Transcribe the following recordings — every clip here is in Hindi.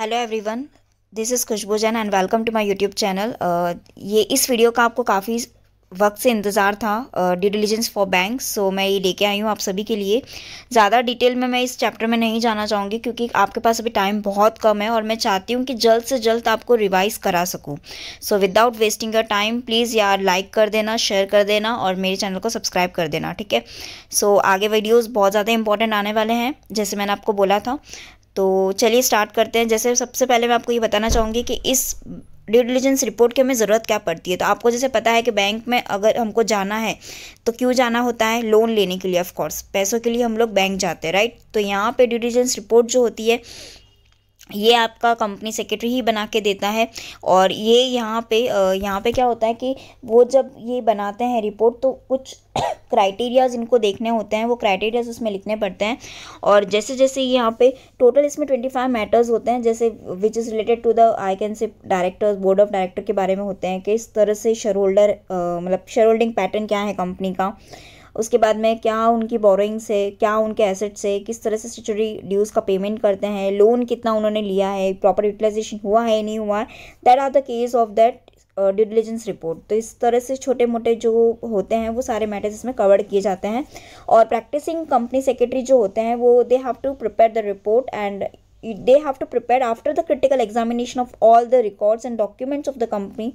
Hello everyone this is Khushboo Jain and welcome to my YouTube channel ये इस वीडियो का आपको काफ़ी वक्त से इंतज़ार था डिटेलिजेंस डिलीजेंस फॉर बैंक सो मैं ये लेके आई हूँ आप सभी के लिए ज़्यादा डिटेल में मैं इस चैप्टर में नहीं जाना चाहूँगी क्योंकि आपके पास अभी टाइम बहुत कम है और मैं चाहती हूँ कि जल्द से जल्द आपको रिवाइज करा सकूँ so without wasting a time please यार लाइक कर देना शेयर कर देना और मेरे चैनल को सब्सक्राइब कर देना ठीक है सो so, आगे वीडियोज़ बहुत ज़्यादा इंपॉर्टेंट आने वाले हैं जैसे मैंने आपको बोला था तो चलिए स्टार्ट करते हैं जैसे सबसे पहले मैं आपको ये बताना चाहूँगी कि इस ड्यू डिलीजेंस रिपोर्ट की हमें ज़रूरत क्या पड़ती है तो आपको जैसे पता है कि बैंक में अगर हमको जाना है तो क्यों जाना होता है लोन लेने के लिए ऑफ़ कोर्स पैसों के लिए हम लोग बैंक जाते हैं राइट तो यहाँ पे ड्यू डिलीजेंस रिपोर्ट जो होती है ये आपका कंपनी सेक्रेटरी ही बना के देता है और ये यहाँ पे यहाँ पे क्या होता है कि वो जब ये बनाते हैं रिपोर्ट तो कुछ क्राइटेरियाज इनको देखने होते हैं वो क्राइटेरियाज उसमें लिखने पड़ते हैं और जैसे जैसे यहाँ पे टोटल इसमें ट्वेंटी फाइव मैटर्स होते हैं जैसे which is related to the I can say directors board of director के बारे में होते हैं किस तरह से शेयर होल्डर मतलब शेयर होल्डिंग पैटर्न क्या है कंपनी का उसके बाद में क्या उनकी बोरोइंग्स है क्या उनके एसेट्स है किस तरह से स्टेचुरी ड्यूज़ का पेमेंट करते हैं लोन कितना उन्होंने लिया है प्रॉपर यूटिलाइजेशन हुआ है नहीं हुआ है that are the case of that due diligence report तो इस तरह से छोटे मोटे जो होते हैं वो सारे मैटर्स इसमें कवर किए जाते हैं और प्रैक्टिसिंग कंपनी सेक्रेटरी जो होते हैं वो they have to prepare the report and they have to prepare after the critical examination of all the records and documents of the company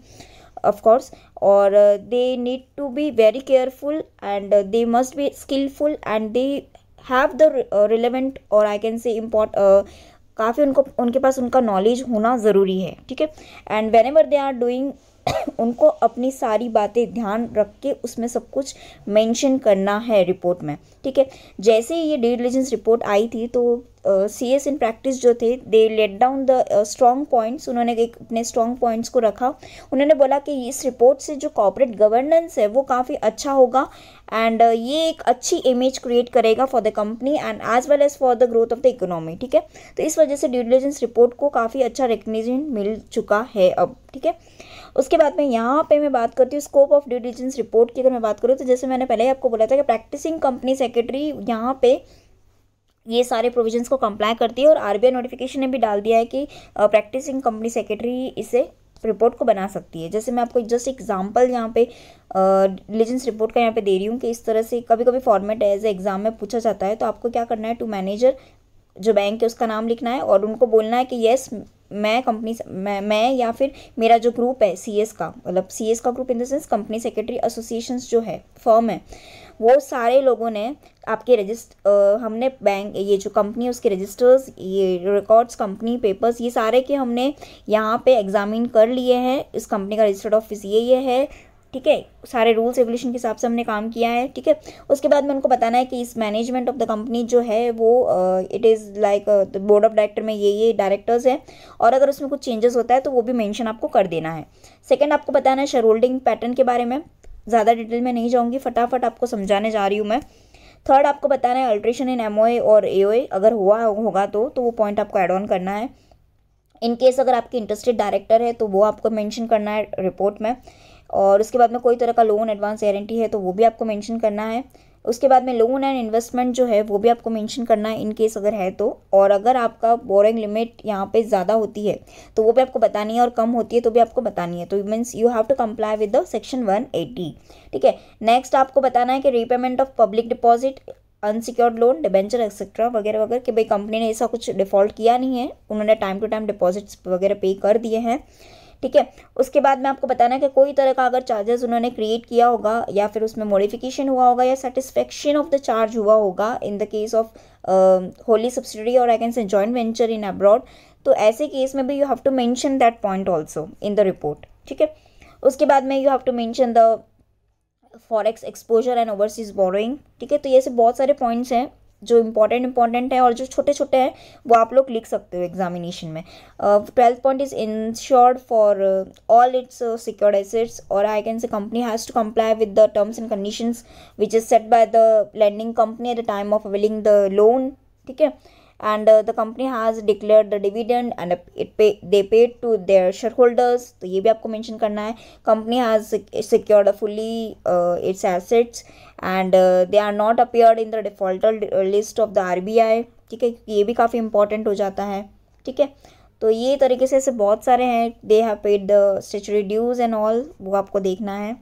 of course और they need to be very careful and they must be skillful and they have the relevant और आई कैन से इम्पोर्ट काफ़ी उनको उनके पास उनका नॉलेज होना ज़रूरी है ठीक है and whenever they are doing उनको अपनी सारी बातें ध्यान रख के उसमें सब कुछ मेंशन करना है रिपोर्ट में ठीक है जैसे ये डी डिलीजेंस रिपोर्ट आई थी तो सी एस इन प्रैक्टिस जो थे they laid down the strong points उन्होंने एक अपने स्ट्रॉन्ग पॉइंट्स को रखा उन्होंने बोला कि इस रिपोर्ट से जो कॉपरेट गवर्नेंस है वो काफ़ी अच्छा होगा एंड uh, ये एक अच्छी इमेज क्रिएट करेगा for the company and as well as for the growth of the economy ठीक है तो इस वजह से ड्यू रिपोर्ट को काफ़ी अच्छा रिकग्निशन मिल चुका है अब ठीक है उसके बाद में यहाँ पे मैं बात करती हूँ स्कोप ऑफ ड्यू रिपोर्ट की अगर मैं बात करूँ तो जैसे मैंने पहले ही आपको बोला था कि प्रैक्टिसिंग कंपनी सेक्रेटरी यहाँ पे ये सारे प्रोविजंस को कंप्लाई करती है और आरबीआई नोटिफिकेशन ने भी डाल दिया है कि प्रैक्टिसिंग कंपनी सेक्रेटरी इसे रिपोर्ट को बना सकती है जैसे मैं आपको जस्ट एग्जांपल यहाँ पे डिलीजेंस रिपोर्ट का यहाँ पे दे रही हूँ कि इस तरह से कभी कभी फॉर्मेट एज एग्जाम में पूछा जाता है तो आपको क्या करना है टू मैनेजर जो बैंक है उसका नाम लिखना है और उनको बोलना है कि येस मैं कंपनी मैं, मैं या फिर मेरा जो ग्रुप है सी का मतलब सी का group in the sense company secretary association जो है फॉर्म है वो सारे लोगों ने आपके रजिस्ट हमने बैंक ये जो कंपनी है उसके रजिस्टर्स ये रिकॉर्ड्स कंपनी पेपर्स ये सारे के हमने यहाँ पे एग्जामिन कर लिए हैं इस कंपनी का रजिस्टर्ड ऑफिस ये ये है ठीक है सारे रूल्स रेगुलेशन के हिसाब से हमने काम किया है ठीक है उसके बाद में उनको बताना है कि इस मैनेजमेंट ऑफ द कंपनी जो है वो it is like board of director में ये ये डायरेक्टर्स हैं और अगर उसमें कुछ चेंजेस होता है तो वो भी मैंशन आपको कर देना है सेकेंड आपको बताना है शेयर होल्डिंग पैटर्न के बारे में ज़्यादा डिटेल में नहीं जाऊँगी फटाफट आपको समझाने जा रही हूँ मैं थर्ड आपको बताना है अल्ट्रेशन इन एम और ए अगर हुआ होगा तो, तो वो पॉइंट आपको एड ऑन करना है इन केस अगर आपके इंटरेस्टेड डायरेक्टर है तो वो आपको मेंशन करना है रिपोर्ट में और उसके बाद में कोई तरह का लोन एडवांस गारंटी है तो वो भी आपको मेंशन करना है उसके बाद में लोन एंड इन्वेस्टमेंट जो है वो भी आपको मेंशन करना है इन केस अगर है तो और अगर आपका बोरिंग लिमिट यहाँ पे ज़्यादा होती है तो वो भी आपको बतानी है और कम होती है तो भी आपको बतानी है तो means you have to comply with the section one ठीक है नेक्स्ट आपको बताना है कि repayment of public deposit unsecured loan debenture etcetera वगैरह वगैरह कि भाई कंपनी ने ऐसा कुछ डिफ़ॉल्ट किया नहीं है उन्होंने टाइम टू टाइम डिपॉजिट्स वगैरह पे कर दिए हैं ठीक है उसके बाद में आपको बताना कि कोई तरह का अगर चार्जेस उन्होंने क्रिएट किया होगा या फिर उसमें मॉडिफिकेशन हुआ होगा या सेटिस्फेक्शन ऑफ द चार्ज हुआ होगा in the case of wholly subsidiary और I can say joint venture in abroad तो ऐसे केस में भी you have to mention that point also in the report ठीक है उसके बाद में you have to mention the forex exposure and overseas borrowing ठीक है तो ये सब बहुत सारे पॉइंट्स हैं जो इंपॉर्टेंट इम्पॉर्टेंट है और जो छोटे छोटे हैं वो आप लोग लिख सकते हो एग्जामिनेशन में twelfth point is insured for all its secured assets और I can say company has to comply with the terms and conditions which is set by the lending company at the time of availing the loan ठीक है and the company has declare the dividend and it pay they paid to their shareholders तो ये भी आपको मैंशन करना है company has secured fully its assets and they are not appeared in the defaulter list of the R B I ठीक है ये भी काफ़ी इंपॉर्टेंट हो जाता है ठीक है तो ये तरीके से ऐसे बहुत सारे हैं they have paid the statutory dues and all वो आपको देखना है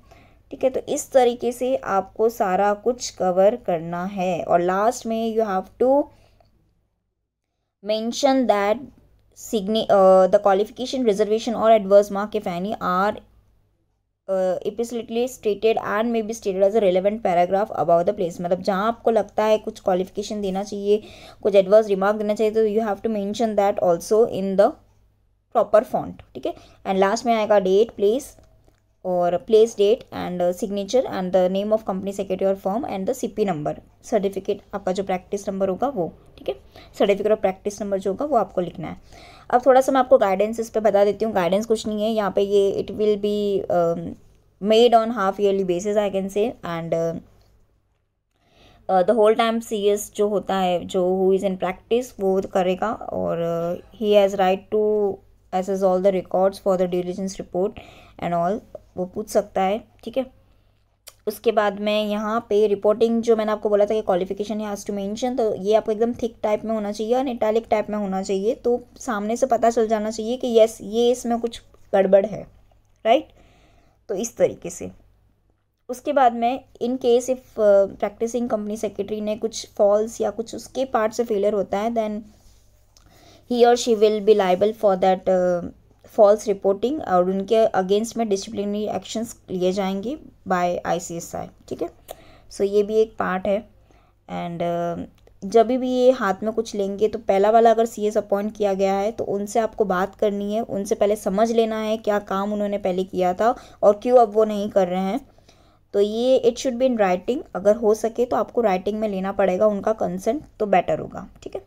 ठीक है तो इस तरीके से आपको सारा कुछ कवर करना है और लास्ट में you have to mention that signi uh, the qualification reservation or adverse mark if any are uh, explicitly stated and may be stated as a relevant paragraph above the place मतलब जहाँ आपको लगता है कुछ qualification देना चाहिए कुछ adverse remark देना चाहिए तो you have to mention that also in the proper font ठीक है and last में आएगा date place और place date and signature and the name of company secretary और form and the CP number certificate आपका जो प्रैक्टिस नंबर होगा वो ठीक है सर्टिफिकेट और प्रैक्टिस नंबर जो होगा वो आपको लिखना है अब थोड़ा सा मैं आपको गाइडेंस इस पर बता देती हूँ गाइडेंस कुछ नहीं है यहाँ पर ये it will be made on half yearly basis I can say and the whole time C S जो होता है जो हु इज़ इन प्रैक्टिस वो करेगा और he has right to access all the records for the diligence report and all वो पूछ सकता है ठीक है उसके बाद में यहाँ पे रिपोर्टिंग जो मैंने आपको बोला था कि क्वालिफिकेशन हैज़ टू मेंशन तो ये आपको एकदम थिक टाइप में होना चाहिए और इटैलिक टाइप में होना चाहिए तो सामने से पता चल जाना चाहिए कि यस ये इसमें कुछ गड़बड़ है राइट तो इस तरीके से उसके बाद में in case if practicing company secretary ने कुछ फॉल्स या कुछ उसके पार्ट से फेलियर होता है then he or she will be liable for that false reporting और उनके अगेंस्ट में डिसिप्लिनरी एक्शंस लिए जाएंगे बाय आईसीएसआई ठीक है सो ये भी एक पार्ट है एंड uh, जब भी ये हाथ में कुछ लेंगे तो पहला वाला अगर सीएस अपॉइंट किया गया है तो उनसे आपको बात करनी है उनसे पहले समझ लेना है क्या काम उन्होंने पहले किया था और क्यों अब वो नहीं कर रहे हैं तो ये it should be in writing अगर हो सके तो आपको राइटिंग में लेना पड़ेगा उनका कंसेंट तो बेटर होगा ठीक है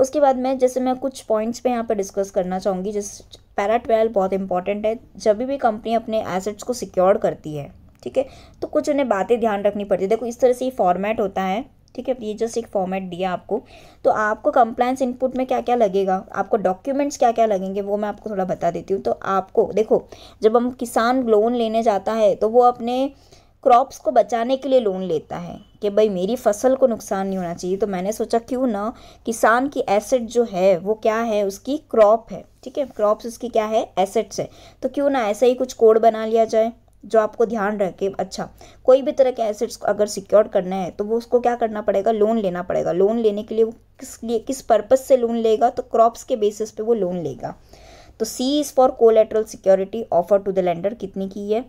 उसके बाद मैं जैसे मैं कुछ पॉइंट्स पे यहाँ पर डिस्कस करना चाहूँगी जैसे पैरा ट्वेल्व बहुत इंपॉर्टेंट है जब भी कंपनी अपने एसेट्स को सिक्योर करती है ठीक है तो कुछ उन्हें बातें ध्यान रखनी पड़ती है देखो इस तरह से ये फॉर्मेट होता है ठीक है ये जस्ट एक फॉर्मेट दिया आपको तो आपको कंप्लायंस इनपुट में क्या क्या लगेगा आपको डॉक्यूमेंट्स क्या क्या लगेंगे वो मैं आपको थोड़ा बता देती हूँ तो आपको देखो जब हम किसान लोन लेने जाता है तो वो अपने क्रॉप्स को बचाने के लिए लोन लेता है कि भाई मेरी फसल को नुकसान नहीं होना चाहिए तो मैंने सोचा क्यों ना किसान की एसेट जो है वो क्या है उसकी क्रॉप है ठीक है क्रॉप्स उसकी क्या है एसेट्स है तो क्यों ना ऐसा ही कुछ कोड बना लिया जाए जो आपको ध्यान रखे अच्छा कोई भी तरह के एसेट्स को अगर सिक्योर करना है तो वो उसको क्या करना पड़ेगा लोन लेना पड़ेगा लोन लेने के लिए वो किस लिए किस पर्पज़ से लोन लेगा तो क्रॉप्स के बेसिस पे वो लोन लेगा तो C is for collateral security offer to the lender कितनी की है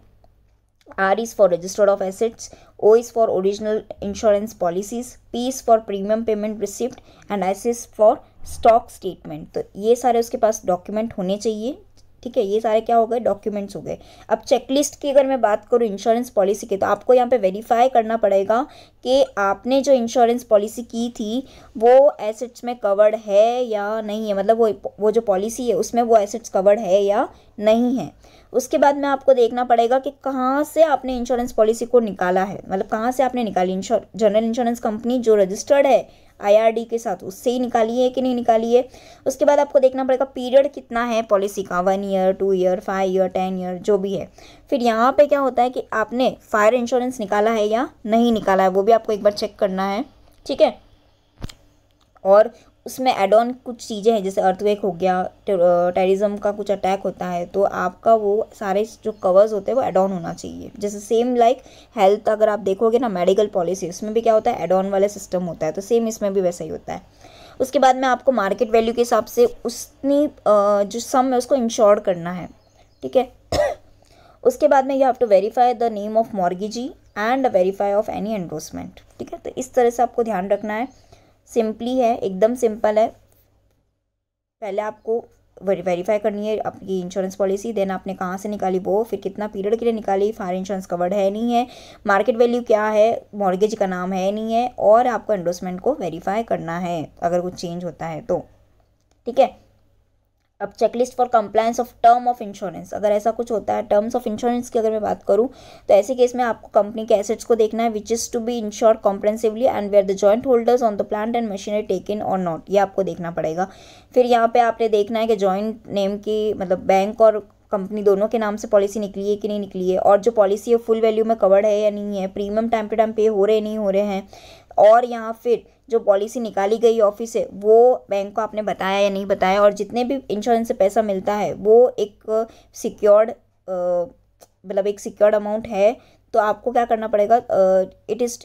R is for registered of assets, O is for original insurance policies P is for premium payment receipt and S is for stock statement. तो ये सारे उसके पास डॉक्यूमेंट होने चाहिए ठीक है ये सारे क्या हो गए डॉक्यूमेंट्स हो गए अब चेकलिस्ट की अगर मैं बात करूँ इंश्योरेंस पॉलिसी की तो आपको यहाँ पे वेरीफाई करना पड़ेगा कि आपने जो इंश्योरेंस पॉलिसी की थी वो एसेट्स में कवर्ड है या नहीं है मतलब वो वो जो पॉलिसी है उसमें वो एसेट्स कवर्ड है या नहीं है उसके बाद में आपको देखना पड़ेगा कि कहाँ से आपने इंश्योरेंस पॉलिसी को निकाला है मतलब कहाँ से आपने निकाली इंश्योर जनरल इंश्योरेंस कंपनी जो रजिस्टर्ड है आईआरडी के साथ उससे ही निकाली है कि नहीं निकाली है उसके बाद आपको देखना पड़ेगा पीरियड कितना है पॉलिसी का one year two year five year ten year जो भी है फिर यहाँ पे क्या होता है कि आपने फायर इंश्योरेंस निकाला है या नहीं निकाला है वो भी आपको एक बार चेक करना है ठीक है और उसमें एड ऑन कुछ चीज़ें हैं जैसे अर्थवेक हो गया टेररिज्म का कुछ अटैक होता है तो आपका वो सारे जो कवर्स होते हैं वो एड ऑन होना चाहिए जैसे सेम लाइक हेल्थ अगर आप देखोगे ना मेडिकल पॉलिसी उसमें भी क्या होता है एड ऑन वाला सिस्टम होता है तो सेम इसमें भी वैसा ही होता है उसके बाद में आपको मार्केट वैल्यू के हिसाब से उसनी जो सम है उसको इंश्योर करना है ठीक है उसके बाद में you have to verify the name of mortgagee and verify of any endorsement ठीक है तो इस तरह से आपको ध्यान रखना है सिंपली है एकदम सिंपल है पहले आपको वेरीफाई करनी है आपकी इंश्योरेंस पॉलिसी देन आपने कहाँ से निकाली वो फिर कितना पीरियड के लिए निकाली फायर इंश्योरेंस कवर्ड है नहीं है मार्केट वैल्यू क्या है मॉर्गेज का नाम है नहीं है और आपको एंडोसमेंट को वेरीफाई करना है अगर कुछ चेंज होता है तो ठीक है अब checklist for compliance of term of insurance अगर ऐसा कुछ होता है टर्म्स ऑफ इंश्योरेंस की अगर मैं बात करूँ तो ऐसे केस में आपको कंपनी के एसेट्स को देखना है which is to be insure comprehensively and where the joint holders on the plant and machinery take in or not ये आपको देखना पड़ेगा फिर यहाँ पे आपने देखना है कि जॉइंट नेम की मतलब बैंक और कंपनी दोनों के नाम से पॉलिसी निकली है कि नहीं निकली है और जो पॉलिसी है फुल वैल्यू में कवर्ड है या नहीं है प्रीमियम टाइम टू टाइम पे हो रहे नहीं हो रहे हैं और यहाँ फिर जो पॉलिसी निकाली गई ऑफिस से वो बैंक को आपने बताया या नहीं बताया और जितने भी इंश्योरेंस से पैसा मिलता है वो एक सिक्योर्ड मतलब एक सिक्योर्ड अमाउंट है तो आपको क्या करना पड़ेगा it is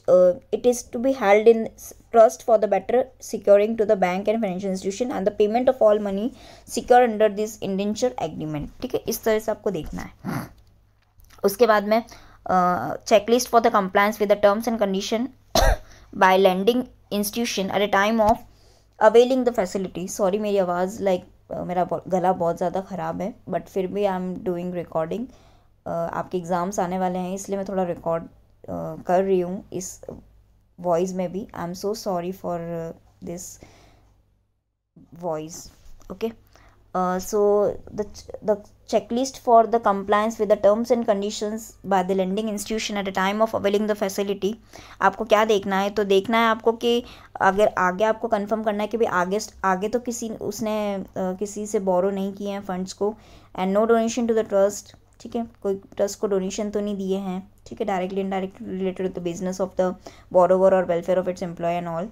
it is to be held in trust for the better securing to the bank and financial institution and the payment of all money secure under this indenture agreement ठीक है इस तरह से आपको देखना है उसके बाद में checklist for the compliance with the terms and condition by lending institution at a time of availing the facility sorry मेरी आवाज़ लाइक uh, मेरा गला बहुत ज़्यादा ख़राब है बट फिर भी आई एम डूइंग रिकॉर्डिंग आपके एग्ज़ाम्स आने वाले हैं इसलिए मैं थोड़ा रिकॉर्ड uh, कर रही हूँ इस वॉइस में भी I am so sorry for this voice okay so the checklist for the compliance with the terms and conditions by the lending institution at a time of availing the facility आपको क्या देखना है तो देखना है आपको कि अगर आगे आपको कंफर्म करना है कि भाई आगे आगे तो किसी उसने किसी से बोरो नहीं किए हैं फंड्स को and no donation to the trust ठीक है कोई ट्रस्ट को डोनेशन तो नहीं दिए हैं ठीक है directly indirectly related the business of the borrower और welfare of its employ and all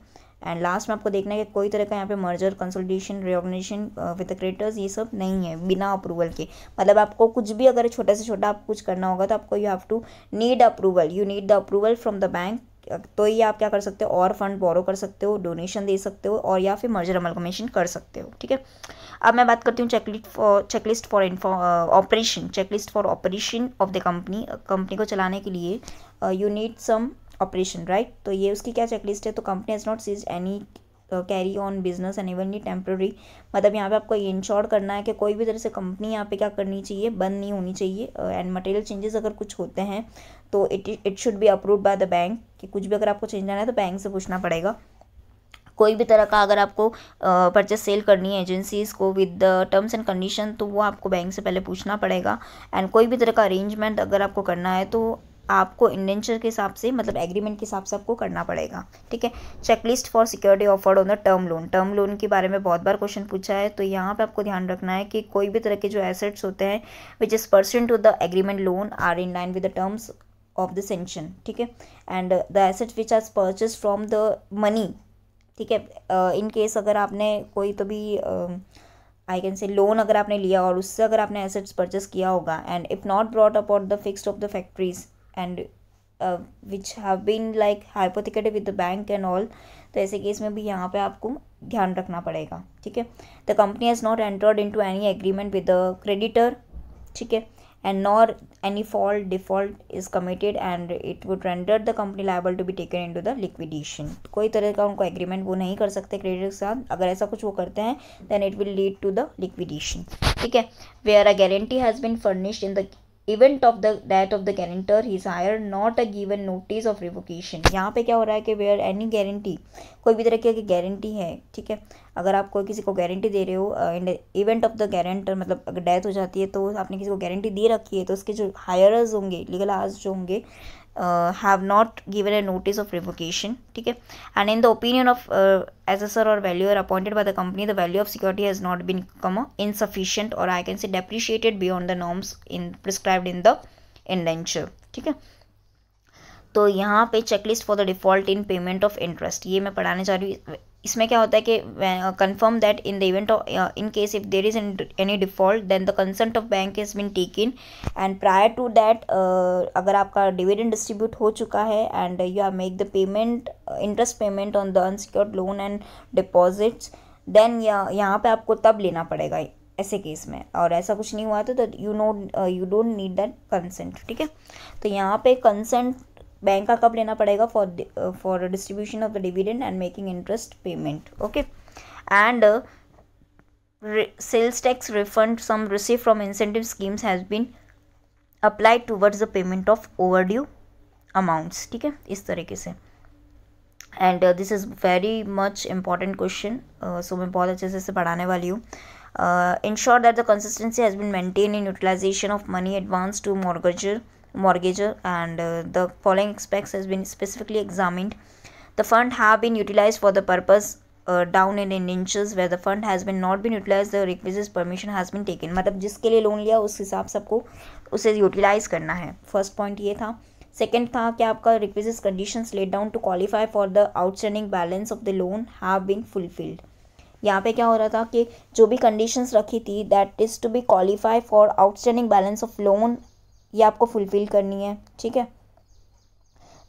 and last में आपको देखना है कि कोई तरह का यहाँ पे merger consolidation reorganization with creators ये सब नहीं है बिना अप्रूवल के मतलब आपको कुछ भी अगर छोटा से छोटा आप कुछ करना होगा तो आपको you have to need approval you need the approval from the bank तो ये आप क्या कर सकते हो और फंड बोरो कर सकते हो डोनेशन दे सकते हो और या फिर मर्जर अमलकमेशन कर सकते हो ठीक है अब मैं बात करती हूँ checklist for checklist for info operation checklist for operation of the company company को चलाने के लिए you need some operation right तो ये उसकी क्या चेकलिस्ट है तो company has not cease any carry on business and even temporary मतलब यहाँ पे आपको ये इंश्योर करना है कि कोई भी तरह से कंपनी यहाँ पे क्या करनी चाहिए बंद नहीं होनी चाहिए एंड मटेरियल चेंजेस अगर कुछ होते हैं तो it it should be approve by the bank कि कुछ भी अगर आपको चेंज आना है तो बैंक से पूछना पड़ेगा कोई भी तरह का अगर आपको परचेस uh, सेल करनी है एजेंसीज़ को with the terms and condition तो वो आपको बैंक से पहले पूछना पड़ेगा एंड कोई भी तरह का अरेंजमेंट अगर आपको करना है तो आपको इंडेंचर के हिसाब से मतलब एग्रीमेंट के हिसाब से आपको करना पड़ेगा ठीक है checklist for security offered on the term loan term loan के बारे में बहुत बार क्वेश्चन पूछा है तो यहाँ पे आपको ध्यान रखना है कि कोई भी तरह के जो एसेट्स होते हैं which is person to the agreement loan are in line with the terms of the sanction ठीक है and the asset which are purchase from the money ठीक है इन uh, केस अगर आपने कोई तो भी uh, I can say loan अगर आपने लिया और उससे अगर आपने एसेट्स परचेस किया होगा and if not brought upon the fix of the factories and which have been like hypothecated with the bank and all तो ऐसे केस में भी यहाँ पे आपको ध्यान रखना पड़ेगा ठीक है the company has not entered into any agreement with the creditor ठीक है and nor any fault default is committed and it would render the company liable to be taken in to the liquidation कोई तरह का उनको एग्रीमेंट वो नहीं कर सकते क्रेडिटर के साथ अगर ऐसा कुछ वो करते हैं then it will lead to the liquidation ठीक है where a guarantee has been furnished in the event of the death of the guarantor he heir not a given notice of revocation यहाँ पे क्या हो रहा है कि वेयर एनी गारंटी कोई भी तरह की गारंटी है ठीक है अगर आप कोई किसी को गारंटी दे रहे हो and event of the guarantor मतलब अगर डेथ हो जाती है तो आपने किसी को गारंटी दे रखी है तो उसके जो हायरर्स होंगे लीगल हायर्स जो होंगे have not given a notice of revocation ठीक है and in the opinion of assessor और value are appointed by the company the value of security has not been come insufficient और I can see depreciated beyond the norms in prescribed in the indenture ठीक है तो यहाँ पे checklist for the default in payment of interest ये मैं पढ़ाने जा रही हूँ इसमें क्या होता है कि confirm that in the event in case if there is any default then the consent of bank is been in एंड प्रायर टू दैट अगर आपका डिविडेंड डिस्ट्रीब्यूट हो चुका है and you are make the payment interest payment on the unsecured loan and deposits then यहाँ पे आपको तब लेना पड़ेगा ऐसे केस में और ऐसा कुछ नहीं हुआ तो you know you don't need that consent ठीक है तो यहाँ पे consent bank account lena padega for uh, distribution of the dividend and making interest payment okay and uh, sales tax refund some received from incentive schemes has been applied towards the payment of overdue amounts okay is the se and uh, this is very much important question uh, so main bahut acche se padhane wali hu uh, ensure that the consistency has been maintained in utilization of money advanced to mortgage mortgagor and uh, the following aspects has been specifically examined the fund have been utilized for the purpose uh, down in, in inches where the fund has been not been utilized the requisite permission has been taken matlab jiske liye loan liya us hisab se aapko use utilize karna hai first point ye tha second था कि आपका requisite condition laid down to qualify for the outstanding balance of the loan have been fulfilled यहाँ पे क्या हो रहा था कि जो भी कंडीशंस रखी थी that is to be qualify for outstanding balance of loan ये आपको फुलफ़िल करनी है ठीक है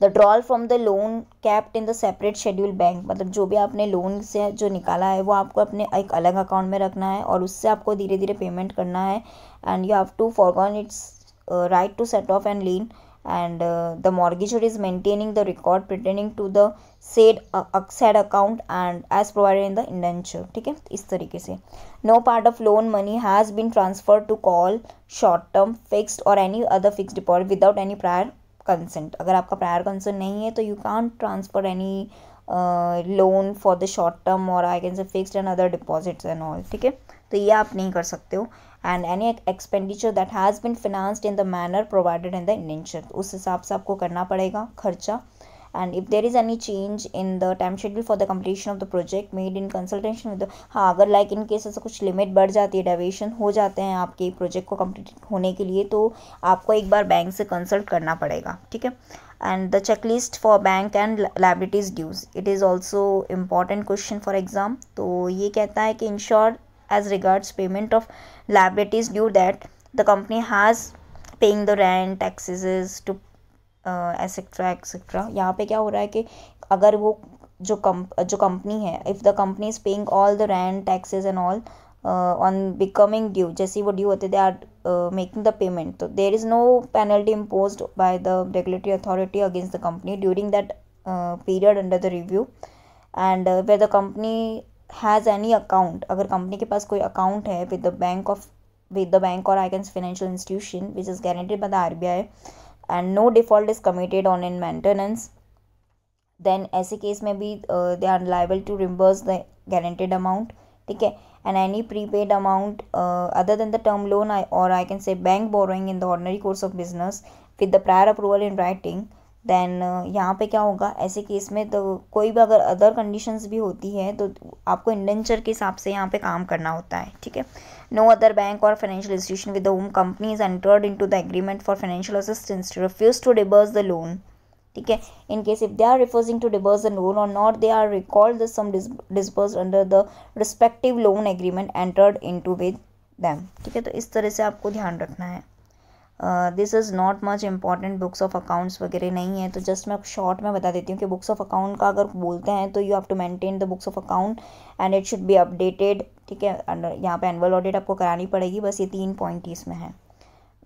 the drawal from the loan kept in the separate schedule bank मतलब जो भी आपने लोन से जो निकाला है वो आपको अपने एक अलग अकाउंट में रखना है और उससे आपको धीरे धीरे पेमेंट करना है and you have to forgone its right to set off and lien and uh, the mortgagor is maintaining the record pertaining to the said uh, said account and as provided in the indenture ठीक है is tarike se no part of loan money has been transferred to call short term fixed or any other fixed deposit without any prior consent agar aapka prior consent nahi hai to you can't transfer any loan for the short term और I can say fixed and other deposits and all ठीक है to ye aap nahi kar sakte ho and any expenditure that has been financed in the manner provided in the indenture उस हिसाब से आपको करना पड़ेगा खर्चा and if there is any change in the time schedule for the completion of the project made in consultation with हाँ अगर लाइक इन केस ऐसा कुछ लिमिट बढ़ जाती है डेविएशन हो जाते हैं आपके प्रोजेक्ट को कम्प्लीट होने के लिए तो आपको एक बार बैंक से कंसल्ट करना पड़ेगा ठीक है the check checklist for bank and liabilities dues it is also important question for exam तो ये कहता है कि ensure as regards payment of liabilities due that the company has paying the rent taxes to etcetera etcetera यहाँ पे क्या हो रहा है कि अगर वो जो कम जो कंपनी है if the company is paying all the rent taxes and all on becoming due जैसे वो ड्यू होते they are making the payment तो there is no penalty impose by the regulatory authority against the company during that period under the review and where the company has any account? अगर कंपनी के पास कोई account है with the bank with the bank or against financial institution which is guaranteed by the RBI and no default is committed on in maintenance then ऐसे case में भी uh, they are liable to reimburse the guaranteed amount ठीक and any prepaid amount other than the term loan or I can say bank borrowing in the ordinary course of business with the prior approval in writing than uh, यहाँ पे क्या होगा ऐसे केस में तो कोई भी अगर अदर कंडीशंस भी होती है तो आपको इंडेंचर के हिसाब से यहाँ पे काम करना होता है ठीक है नो अदर बैंक और financial institution with home company is entered in to the agreement for financial assistance to refuse to disburse the loan ठीक है in case if they are refusing to disburse the loan और not they are recalled the sum disburse under the respective loan agreement entered into with them ठीक है तो इस तरह से आपको ध्यान रखना है this is not much important books of accounts वगैरह नहीं है तो जस्ट मैं शॉर्ट में बता देती हूँ कि बुक्स ऑफ अकाउंट का अगर बोलते हैं तो you have to maintain the books of account and it should be updated ठीक है यहाँ पे एनुअल ऑडिट आपको करानी पड़ेगी बस ये तीन पॉइंट इसमें है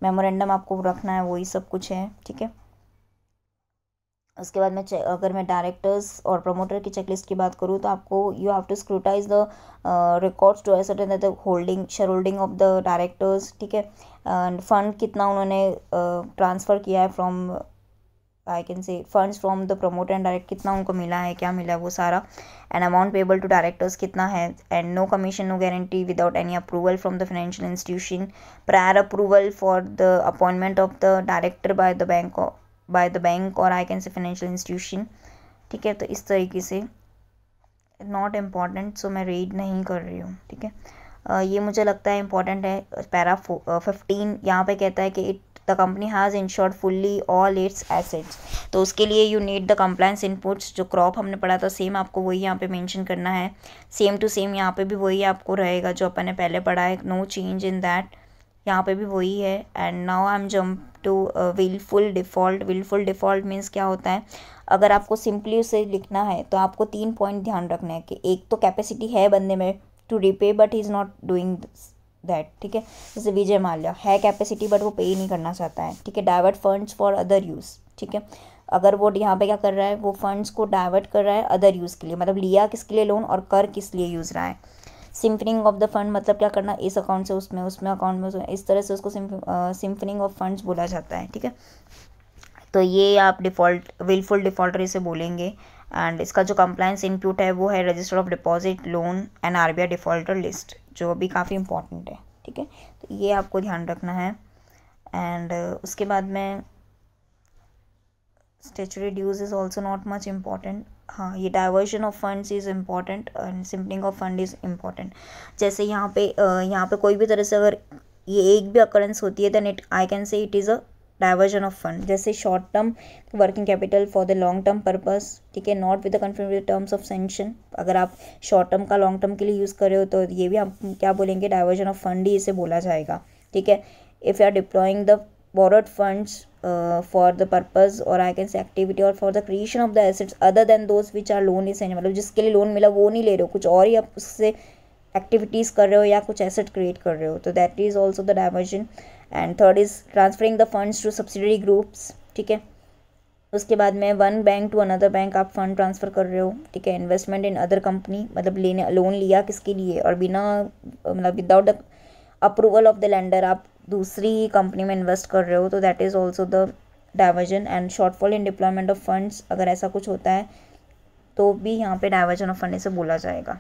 मेमोरेंडम आपको रखना है वही सब कुछ है ठीक है उसके बाद मैं अगर मैं डायरेक्टर्स और प्रमोटर की चेकलिस्ट की बात करूँ तो आपको you have to scrutinize the records to ascertain the holding share holding of the directors ठीक है एंड फंड कितना उन्होंने ट्रांसफ़र uh, किया है from I can say funds from the promoter and direct कितना उनको मिला है क्या मिला है वो सारा and amount payable to directors कितना है and no commission no guarantee without any approval from the financial institution prior approval for the appointment of the director by the bank by the bank और I can say financial institution ठीक है तो इस तरीके से नॉट इम्पॉर्टेंट सो मैं रीड नहीं कर रही हूँ ठीक है ये मुझे लगता है इम्पॉर्टेंट है पैरा फिफ्टीन यहाँ पे कहता है कि it the company has insured fully all its assets तो उसके लिए you need the compliance inputs जो क्रॉप हमने पढ़ा था सेम आपको वही यहाँ पे मेंशन करना है सेम टू सेम यहाँ पे भी वही आपको रहेगा जो अपन ने पहले पढ़ा है नो चेंज इन दैट यहाँ पे भी वही है and now I am jump to wilful default wilful default means क्या होता है अगर आपको सिंपली उसे लिखना है तो आपको तीन पॉइंट ध्यान रखना है कि एक तो कैपेसिटी है बंदे में to repay but is not doing that ठीक है जैसे विजय माल्या है कैपेसिटी बट वो पे ही नहीं करना चाहता है ठीक है divert funds for other use ठीक है अगर वो यहाँ पे क्या कर रहा है वो फंड्स को डाइवर्ट कर रहा है अदर यूज़ के लिए मतलब लिया किसके लिए लोन और कर किस लिए यूज़ रहा है सिम्फनिंग ऑफ द फंड मतलब क्या करना इस अकाउंट से उसमें उसमें अकाउंट में उसमें इस तरह से उसको सिम्फनिंग ऑफ फंड्स बोला जाता है ठीक है तो ये आप डिफ़ॉल्ट विलफुल डिफ़ॉल्टर इसे बोलेंगे एंड इसका जो कंप्लाइंस इनप्यूट है वो है register of deposit loan and R B I defaulter list जो अभी काफ़ी इंपॉर्टेंट है ठीक है तो ये आपको ध्यान रखना है एंड उसके बाद में statutory dues is also not much important हाँ ये diversion of funds is important and siphoning of fund is important जैसे यहाँ पे यहाँ पे कोई भी तरह से अगर ये एक भी अकरेंस होती है then it I can say it is a diversion of fund जैसे short term working capital for the long term purpose ठीक है not with the with terms of sanction अगर आप शॉर्ट टर्म का लॉन्ग टर्म के लिए यूज़ कर रहे हो तो ये भी आप क्या बोलेंगे डाइवर्जन ऑफ फंड ही इसे बोला जाएगा ठीक है if you are deploying the borrowed funds uh, for the purpose or I can say activity or for the creation of the assets other than those which are loan essential मतलब जिसके लिए लोन मिला वो नहीं ले रहे हो कुछ और ही आप उससे एक्टिविटीज़ कर रहे हो या कुछ एसेट क्रिएट कर रहे हो तो that is also the diversion and third is transferring the funds to subsidiary groups ठीक है उसके बाद में one bank to another bank आप फंड ट्रांसफ़र कर रहे हो ठीक है इन्वेस्टमेंट इन अदर कंपनी मतलब लेने लोन लिया किसके लिए और बिना मतलब without the approval of the lender आप दूसरी कंपनी में इन्वेस्ट कर रहे हो तो that is also the diversion and shortfall in deployment of funds अगर ऐसा कुछ होता है तो भी यहाँ पे डाइवर्जन ऑफ फंड इसे बोला जाएगा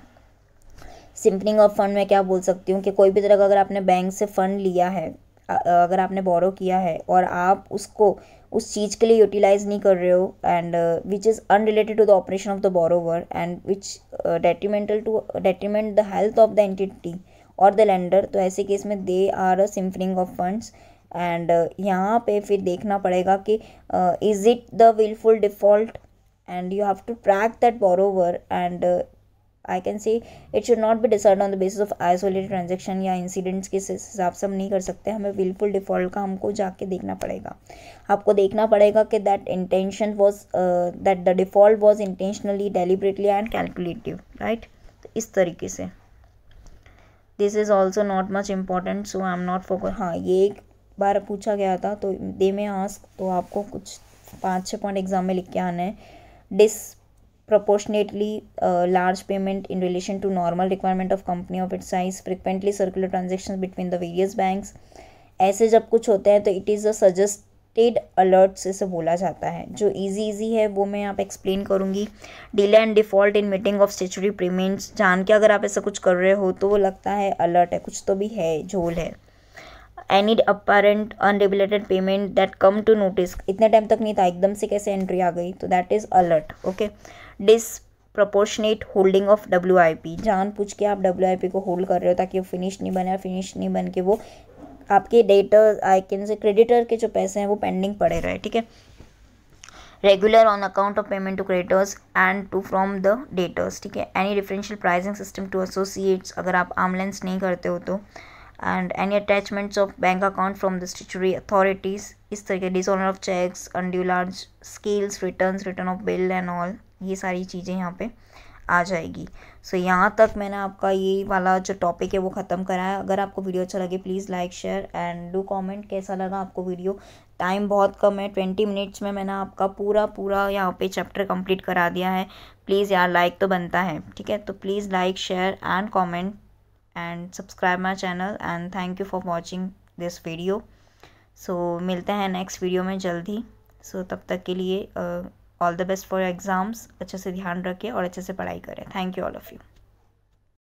सिंपनिंग ऑफ फंड मैं क्या बोल सकती हूँ कि कोई भी तरह का अगर आपने बैंक से फ़ंड लिया है अगर आपने बोरो किया है और आप उसको उस चीज़ के लिए यूटिलाइज नहीं कर रहे हो and which is unrelated to the operation of the borrower and which detrimental to detriment the health of the entity और द लैंडर तो ऐसे केस में they are a siphoning of funds and यहाँ पे फिर देखना पड़ेगा कि is it the wilful default and you have to track that borrower and I can see it should not be decide on the basis of isolated transaction या इंसिडेंट्स के हिसाब से हम नहीं कर सकते हमें विलफुल डिफॉल्ट का हमको जाके देखना पड़ेगा आपको देखना पड़ेगा कि that intention was that the default was intentionally deliberately and calculative right इस तरीके से this is also not much important so I am not focus हाँ ये एक बार पूछा गया था तो दे में आस्क तो आपको कुछ पाँच छः पॉइंट एग्जाम में लिख के आना है disproportionately large payment in relation to normal requirement of company of it size frequently circular transaction between the various banks ऐसे जब कुछ होते हैं तो it is a suggested alerts इसे बोला जाता है जो इजी इजी है वो मैं आप एक्सप्लेन करूँगी delay and default in meeting of statutory payments जान के अगर आप ऐसा कुछ कर रहे हो तो वो लगता है अलर्ट है कुछ तो भी है झोल है any apparent unregulated payment that come to notice इतने टाइम तक नहीं था एकदम से कैसे एंट्री आ गई तो that is alert okay disproportionate holding of W I P जान पूछ के आप डब्ल्यू आई पी को होल्ड कर रहे हो ताकि वो फिनिश नहीं बने फिनिश नहीं बन के वो आपके debtor I can say creditor के जो पैसे हैं वो पेंडिंग पड़े रहे ठीक है regular on account of payment to creditors and to from the debtors ठीक है any differential pricing system to associates अगर आप आमलेंस नहीं करते हो तो and any attachments of bank account from the statutory authorities इस तरह के dishonour of cheques undue large scales return return of bill and all ये सारी चीज़ें यहाँ पे आ जाएगी सो so, यहाँ तक मैंने आपका ये वाला जो टॉपिक है वो ख़त्म करा है अगर आपको वीडियो अच्छा लगे please like share and do comment कैसा लगा आपको वीडियो टाइम बहुत कम है ट्वेंटी मिनट्स में मैंने आपका पूरा पूरा यहाँ पे चैप्टर कंप्लीट करा दिया है प्लीज़ यार लाइक तो बनता है ठीक है तो please like share and comment and subscribe my channel and thank you for watching this video so मिलते हैं नेक्स्ट वीडियो में जल्दी सो so, तब तक के लिए uh, all the best for exams अच्छे से ध्यान रखें और अच्छे से पढ़ाई करें thank you all of you